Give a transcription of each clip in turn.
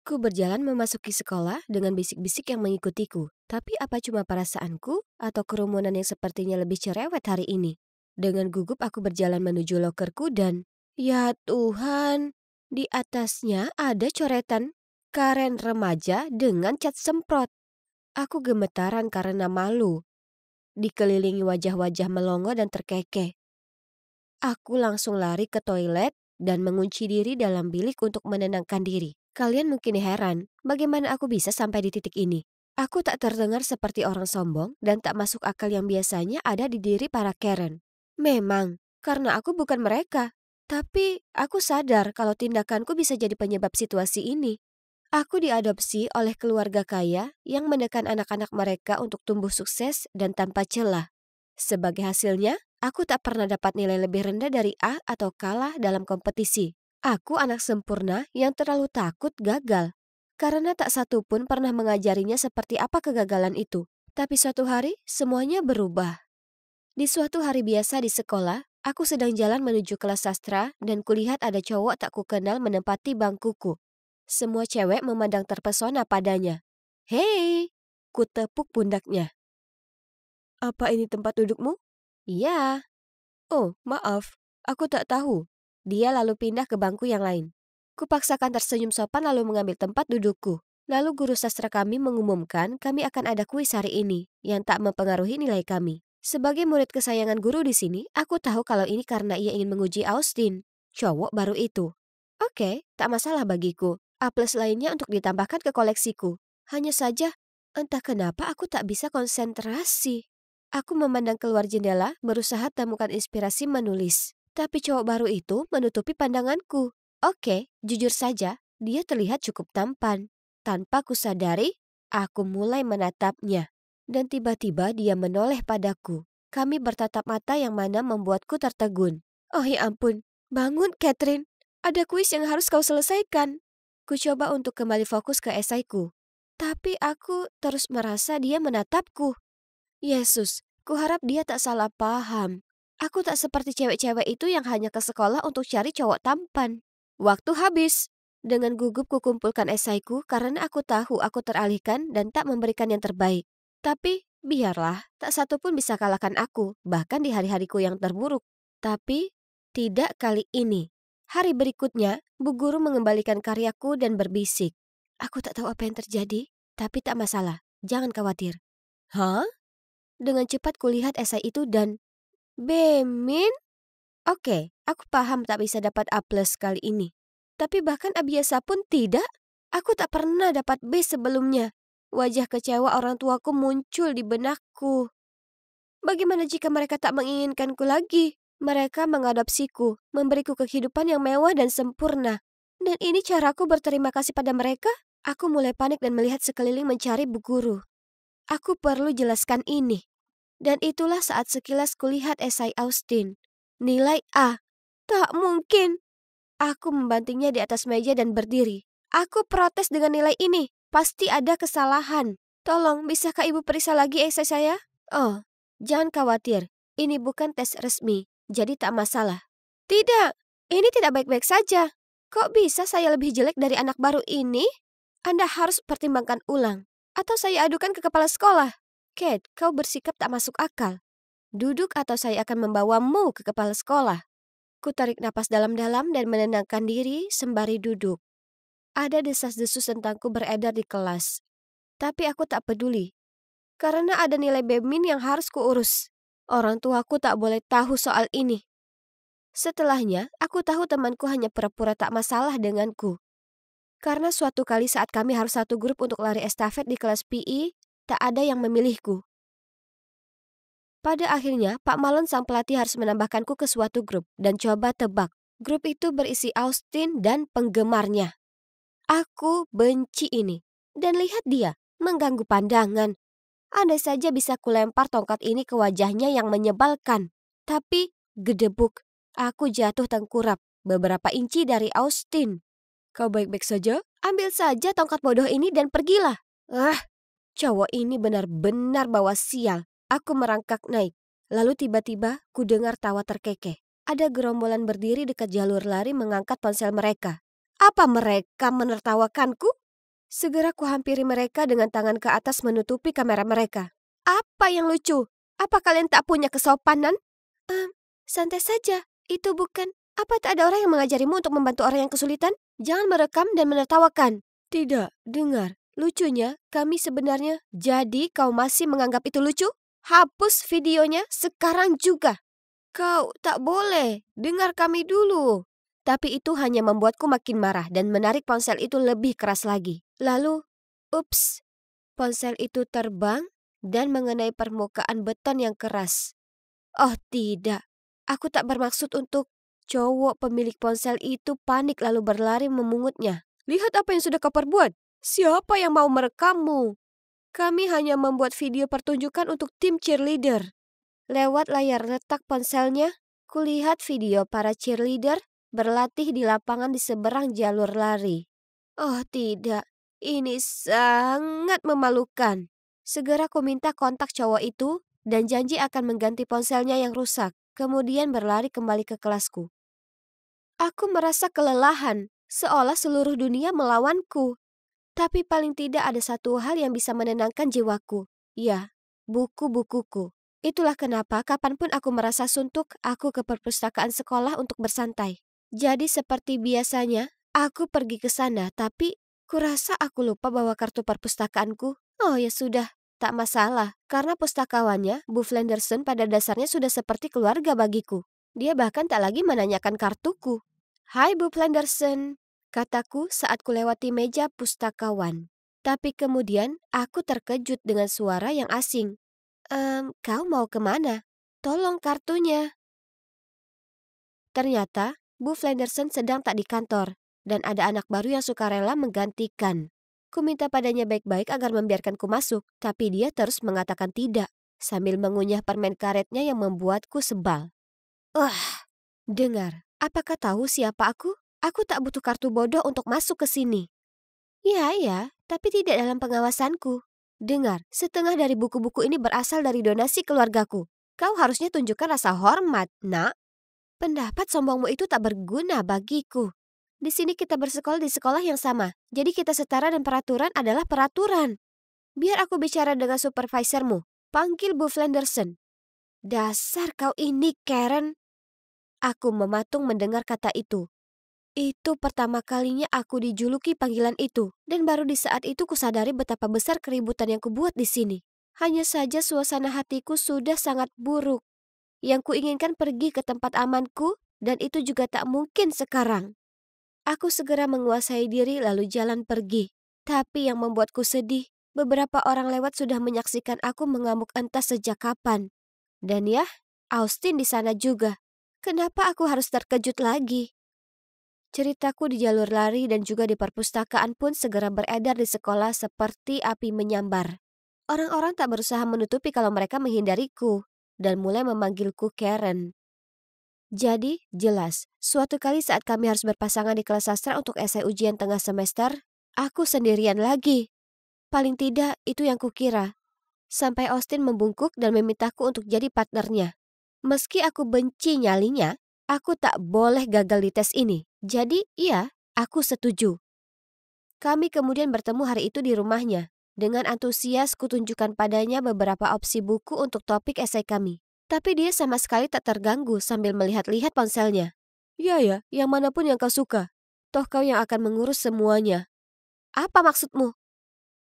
Ku berjalan memasuki sekolah dengan bisik-bisik yang mengikutiku. Tapi apa cuma perasaanku atau kerumunan yang sepertinya lebih cerewet hari ini? Dengan gugup aku berjalan menuju lokerku dan... Ya Tuhan, di atasnya ada coretan Karen remaja dengan cat semprot. Aku gemetaran karena malu. Dikelilingi wajah-wajah melongo dan terkekeh. Aku langsung lari ke toilet dan mengunci diri dalam bilik untuk menenangkan diri. Kalian mungkin heran, bagaimana aku bisa sampai di titik ini? Aku tak terdengar seperti orang sombong dan tak masuk akal yang biasanya ada di diri para Karen. Memang, karena aku bukan mereka. Tapi aku sadar kalau tindakanku bisa jadi penyebab situasi ini. Aku diadopsi oleh keluarga kaya yang menekan anak-anak mereka untuk tumbuh sukses dan tanpa celah. Sebagai hasilnya, aku tak pernah dapat nilai lebih rendah dari A atau kalah dalam kompetisi. Aku anak sempurna yang terlalu takut gagal. Karena tak satu pun pernah mengajarinya seperti apa kegagalan itu. Tapi suatu hari, semuanya berubah. Di suatu hari biasa di sekolah, aku sedang jalan menuju kelas sastra dan kulihat ada cowok tak kukenal menempati bangkuku. Semua cewek memandang terpesona padanya. Hei, ku tepuk pundaknya. Apa ini tempat dudukmu? Iya. Oh, maaf, aku tak tahu. Dia lalu pindah ke bangku yang lain. Kupaksakan tersenyum sopan lalu mengambil tempat dudukku. Lalu guru sastra kami mengumumkan kami akan ada kuis hari ini yang tak mempengaruhi nilai kami. Sebagai murid kesayangan guru di sini, aku tahu kalau ini karena ia ingin menguji Austin, cowok baru itu. Oke, okay, tak masalah bagiku. A plus lainnya untuk ditambahkan ke koleksiku. Hanya saja, entah kenapa aku tak bisa konsentrasi. Aku memandang keluar jendela, berusaha temukan inspirasi menulis. Tapi cowok baru itu menutupi pandanganku. Oke, jujur saja, dia terlihat cukup tampan. Tanpa kusadari, aku mulai menatapnya. Dan tiba-tiba dia menoleh padaku. Kami bertatap mata yang mana membuatku tertegun. Oh ya ampun, bangun Catherine. Ada kuis yang harus kau selesaikan. Kucoba untuk kembali fokus ke esaiku. Tapi aku terus merasa dia menatapku. Yesus, kuharap dia tak salah paham. Aku tak seperti cewek-cewek itu yang hanya ke sekolah untuk cari cowok tampan. Waktu habis. Dengan gugup kukumpulkan esaiku karena aku tahu aku teralihkan dan tak memberikan yang terbaik. Tapi biarlah, tak satu pun bisa kalahkan aku, bahkan di hari-hariku yang terburuk. Tapi tidak kali ini. Hari berikutnya, Bu Guru mengembalikan karyaku dan berbisik. Aku tak tahu apa yang terjadi, tapi tak masalah. Jangan khawatir. Hah? Dengan cepat kulihat esai itu dan B Oke, aku paham tak bisa dapat A plus kali ini. Tapi bahkan Abiasa pun tidak. Aku tak pernah dapat B sebelumnya. Wajah kecewa orang tuaku muncul di benakku. Bagaimana jika mereka tak menginginkanku lagi? Mereka mengadopsiku, memberiku kehidupan yang mewah dan sempurna. Dan ini caraku berterima kasih pada mereka? Aku mulai panik dan melihat sekeliling mencari bu guru. Aku perlu jelaskan ini. Dan itulah saat sekilas kulihat esai Austin. Nilai A. Tak mungkin. Aku membantingnya di atas meja dan berdiri. Aku protes dengan nilai ini. Pasti ada kesalahan. Tolong, bisakah ibu periksa lagi esai saya? Oh, jangan khawatir. Ini bukan tes resmi, jadi tak masalah. Tidak, ini tidak baik-baik saja. Kok bisa saya lebih jelek dari anak baru ini? Anda harus pertimbangkan ulang. Atau saya adukan ke kepala sekolah. Kate, kau bersikap tak masuk akal. Duduk atau saya akan membawamu ke kepala sekolah. Ku tarik napas dalam-dalam dan menenangkan diri sembari duduk. Ada desas-desus tentangku beredar di kelas. Tapi aku tak peduli. Karena ada nilai Bemin yang harus kuurus. Orang tuaku tak boleh tahu soal ini. Setelahnya, aku tahu temanku hanya pura-pura tak masalah denganku. Karena suatu kali saat kami harus satu grup untuk lari estafet di kelas PI, e, tak ada yang memilihku. Pada akhirnya, Pak Malon sang pelatih harus menambahkanku ke suatu grup dan coba tebak. Grup itu berisi Austin dan penggemarnya. Aku benci ini. Dan lihat dia, mengganggu pandangan. Andai saja bisa kulempar tongkat ini ke wajahnya yang menyebalkan. Tapi, gedebuk, aku jatuh tengkurap beberapa inci dari Austin. Kau baik-baik saja? Ambil saja tongkat bodoh ini dan pergilah. Ah, Cowok ini benar-benar bawa sial. Aku merangkak naik. Lalu tiba-tiba ku dengar tawa terkekeh. Ada gerombolan berdiri dekat jalur lari mengangkat ponsel mereka. Apa mereka menertawakanku? Segera ku hampiri mereka dengan tangan ke atas menutupi kamera mereka. Apa yang lucu? Apa kalian tak punya kesopanan? Ehm, santai saja. Itu bukan. Apa tak ada orang yang mengajarimu untuk membantu orang yang kesulitan? Jangan merekam dan menertawakan. Tidak, dengar. Lucunya, kami sebenarnya jadi kau masih menganggap itu lucu? Hapus videonya sekarang juga. Kau tak boleh, dengar kami dulu. Tapi itu hanya membuatku makin marah dan menarik ponsel itu lebih keras lagi. Lalu, ups, ponsel itu terbang dan mengenai permukaan beton yang keras. Oh tidak, aku tak bermaksud untuk cowok pemilik ponsel itu panik lalu berlari memungutnya. Lihat apa yang sudah kau perbuat. Siapa yang mau merekammu? Kami hanya membuat video pertunjukan untuk tim cheerleader. Lewat layar letak ponselnya, kulihat video para cheerleader berlatih di lapangan di seberang jalur lari. Oh tidak, ini sangat memalukan. Segera ku minta kontak cowok itu dan janji akan mengganti ponselnya yang rusak, kemudian berlari kembali ke kelasku. Aku merasa kelelahan, seolah seluruh dunia melawanku. Tapi paling tidak ada satu hal yang bisa menenangkan jiwaku. Ya, buku-bukuku. Itulah kenapa kapanpun aku merasa suntuk, aku ke perpustakaan sekolah untuk bersantai. Jadi seperti biasanya, aku pergi ke sana, tapi kurasa aku lupa bawa kartu perpustakaanku. Oh ya sudah, tak masalah, karena pustakawannya, Bu Flenderson pada dasarnya sudah seperti keluarga bagiku. Dia bahkan tak lagi menanyakan kartuku. Hai Bu Flenderson, kataku saat kulewati meja pustakawan. Tapi kemudian aku terkejut dengan suara yang asing. Ehm, kau mau kemana? Tolong kartunya. Ternyata Bu Flanderson sedang tak di kantor dan ada anak baru yang suka rela menggantikan. Ku minta padanya baik-baik agar membiarkanku masuk, tapi dia terus mengatakan tidak sambil mengunyah permen karetnya yang membuatku sebal. Wah, dengar, apakah tahu siapa aku? Aku tak butuh kartu bodoh untuk masuk ke sini. Ya, ya, tapi tidak dalam pengawasanku. Dengar, setengah dari buku-buku ini berasal dari donasi keluargaku. Kau harusnya tunjukkan rasa hormat, nak. Pendapat sombongmu itu tak berguna bagiku. Di sini kita bersekolah di sekolah yang sama, jadi kita setara dan peraturan adalah peraturan. Biar aku bicara dengan supervisormu. Panggil Bu Flanderson. Dasar kau ini, Karen. Aku mematung mendengar kata itu. Itu pertama kalinya aku dijuluki panggilan itu, dan baru di saat itu kusadari betapa besar keributan yang kubuat di sini. Hanya saja suasana hatiku sudah sangat buruk. Yang kuinginkan pergi ke tempat amanku, dan itu juga tak mungkin sekarang. Aku segera menguasai diri lalu jalan pergi. Tapi yang membuatku sedih, beberapa orang lewat sudah menyaksikan aku mengamuk entah sejak kapan. Dan ya, Austin di sana juga. Kenapa aku harus terkejut lagi? Ceritaku di jalur lari dan juga di perpustakaan pun segera beredar di sekolah seperti api menyambar. Orang-orang tak berusaha menutupi kalau mereka menghindariku dan mulai memanggilku Karen. Jadi, jelas, suatu kali saat kami harus berpasangan di kelas sastra untuk esai ujian tengah semester, aku sendirian lagi. Paling tidak, itu yang kukira. Sampai Austin membungkuk dan memintaku untuk jadi partnernya. Meski aku benci nyalinya, Aku tak boleh gagal di tes ini. Jadi, iya, aku setuju. Kami kemudian bertemu hari itu di rumahnya. Dengan antusias, kutunjukkan padanya beberapa opsi buku untuk topik esai kami. Tapi dia sama sekali tak terganggu sambil melihat-lihat ponselnya. Ya ya, yang manapun yang kau suka. Toh kau yang akan mengurus semuanya. Apa maksudmu?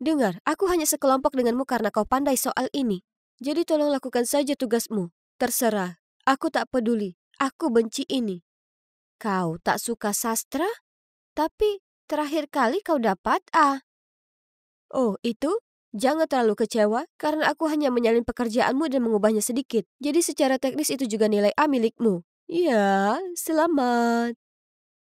Dengar, aku hanya sekelompok denganmu karena kau pandai soal ini. Jadi tolong lakukan saja tugasmu. Terserah, aku tak peduli. Aku benci ini. Kau tak suka sastra, tapi terakhir kali kau dapat A. Oh, itu? Jangan terlalu kecewa, karena aku hanya menyalin pekerjaanmu dan mengubahnya sedikit. Jadi secara teknis itu juga nilai A milikmu. Ya, selamat.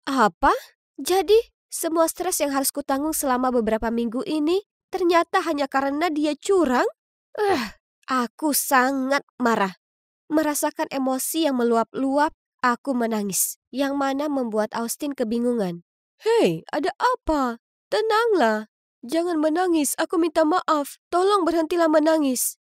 Apa? Jadi, semua stres yang harus kutanggung selama beberapa minggu ini ternyata hanya karena dia curang? Eh, uh, aku sangat marah. Merasakan emosi yang meluap-luap, aku menangis, yang mana membuat Austin kebingungan. Hei, ada apa? Tenanglah. Jangan menangis, aku minta maaf. Tolong berhentilah menangis.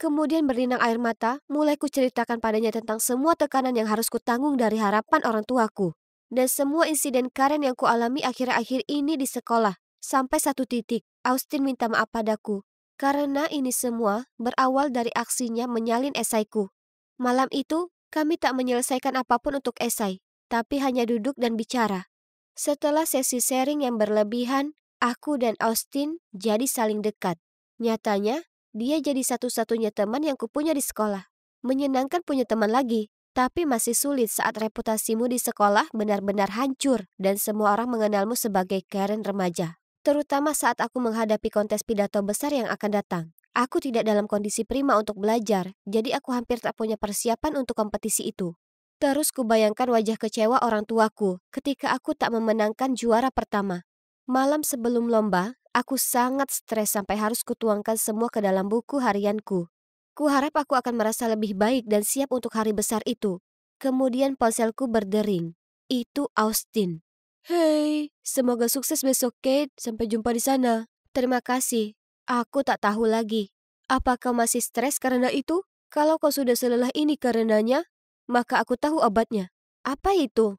Kemudian berlinang air mata, mulai kuceritakan padanya tentang semua tekanan yang harus kutanggung dari harapan orang tuaku. Dan semua insiden Karen yang kualami akhir-akhir ini di sekolah. Sampai satu titik, Austin minta maaf padaku. Karena ini semua berawal dari aksinya menyalin esaiku. Malam itu, kami tak menyelesaikan apapun untuk esai, tapi hanya duduk dan bicara. Setelah sesi sharing yang berlebihan, aku dan Austin jadi saling dekat. Nyatanya, dia jadi satu-satunya teman yang kupunya di sekolah. Menyenangkan punya teman lagi, tapi masih sulit saat reputasimu di sekolah benar-benar hancur dan semua orang mengenalmu sebagai Karen remaja. Terutama saat aku menghadapi kontes pidato besar yang akan datang. Aku tidak dalam kondisi prima untuk belajar, jadi aku hampir tak punya persiapan untuk kompetisi itu. Terus kubayangkan wajah kecewa orang tuaku ketika aku tak memenangkan juara pertama. Malam sebelum lomba, aku sangat stres sampai harus kutuangkan semua ke dalam buku harianku. Kuharap aku akan merasa lebih baik dan siap untuk hari besar itu. Kemudian ponselku berdering. Itu Austin. Hei, semoga sukses besok Kate. Sampai jumpa di sana. Terima kasih. Aku tak tahu lagi. Apakah masih stres karena itu? Kalau kau sudah selelah ini karenanya, maka aku tahu obatnya. Apa itu?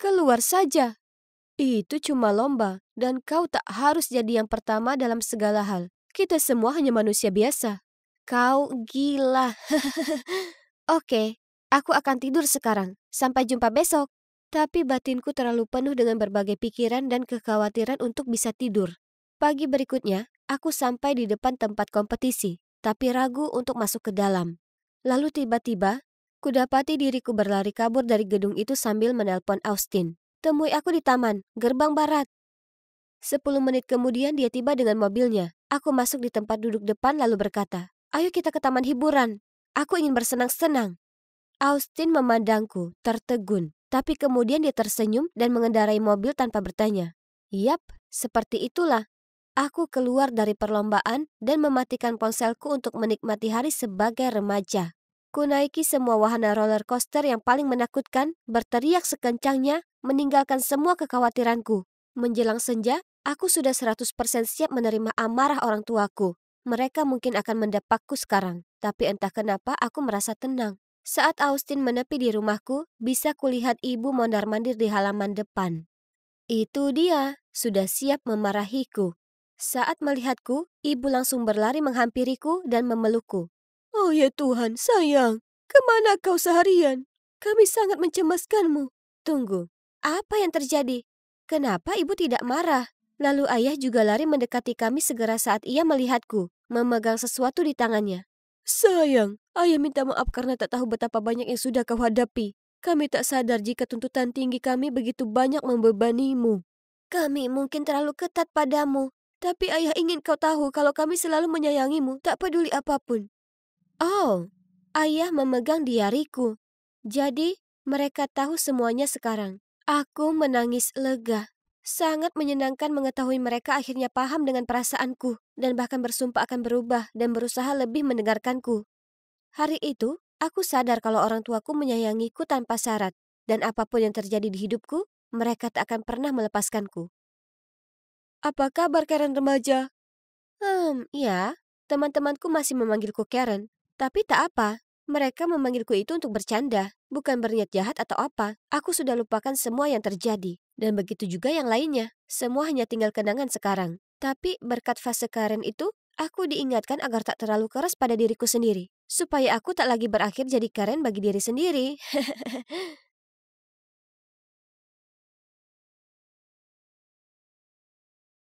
Keluar saja. Itu cuma lomba, dan kau tak harus jadi yang pertama dalam segala hal. Kita semua hanya manusia biasa. Kau gila. Oke, aku akan tidur sekarang. Sampai jumpa besok. Tapi batinku terlalu penuh dengan berbagai pikiran dan kekhawatiran untuk bisa tidur. Pagi berikutnya, Aku sampai di depan tempat kompetisi, tapi ragu untuk masuk ke dalam. Lalu tiba-tiba, kudapati diriku berlari kabur dari gedung itu sambil menelpon Austin. Temui aku di taman, gerbang barat. Sepuluh menit kemudian dia tiba dengan mobilnya. Aku masuk di tempat duduk depan lalu berkata, Ayo kita ke taman hiburan. Aku ingin bersenang-senang. Austin memandangku, tertegun. Tapi kemudian dia tersenyum dan mengendarai mobil tanpa bertanya. Yap, seperti itulah Aku keluar dari perlombaan dan mematikan ponselku untuk menikmati hari sebagai remaja. Kunaiki semua wahana roller coaster yang paling menakutkan, berteriak sekencangnya, meninggalkan semua kekhawatiranku. Menjelang senja, aku sudah 100% siap menerima amarah orang tuaku. Mereka mungkin akan mendapatku sekarang, tapi entah kenapa aku merasa tenang. Saat Austin menepi di rumahku, bisa kulihat ibu mondar-mandir di halaman depan. Itu dia, sudah siap memarahiku. Saat melihatku, ibu langsung berlari menghampiriku dan memelukku. Oh ya Tuhan, sayang, kemana kau seharian? Kami sangat mencemaskanmu. Tunggu, apa yang terjadi? Kenapa ibu tidak marah? Lalu ayah juga lari mendekati kami segera saat ia melihatku, memegang sesuatu di tangannya. Sayang, ayah minta maaf karena tak tahu betapa banyak yang sudah kau hadapi. Kami tak sadar jika tuntutan tinggi kami begitu banyak membebanimu. Kami mungkin terlalu ketat padamu, tapi ayah ingin kau tahu kalau kami selalu menyayangimu, tak peduli apapun. Oh, ayah memegang diariku. Jadi, mereka tahu semuanya sekarang. Aku menangis lega. Sangat menyenangkan mengetahui mereka akhirnya paham dengan perasaanku dan bahkan bersumpah akan berubah dan berusaha lebih mendengarkanku. Hari itu, aku sadar kalau orang tuaku menyayangiku tanpa syarat dan apapun yang terjadi di hidupku, mereka tak akan pernah melepaskanku. Apa kabar Karen remaja? Hmm, ya. Teman-temanku masih memanggilku Karen. Tapi tak apa. Mereka memanggilku itu untuk bercanda, bukan berniat jahat atau apa. Aku sudah lupakan semua yang terjadi. Dan begitu juga yang lainnya. Semua hanya tinggal kenangan sekarang. Tapi berkat fase Karen itu, aku diingatkan agar tak terlalu keras pada diriku sendiri. Supaya aku tak lagi berakhir jadi Karen bagi diri sendiri.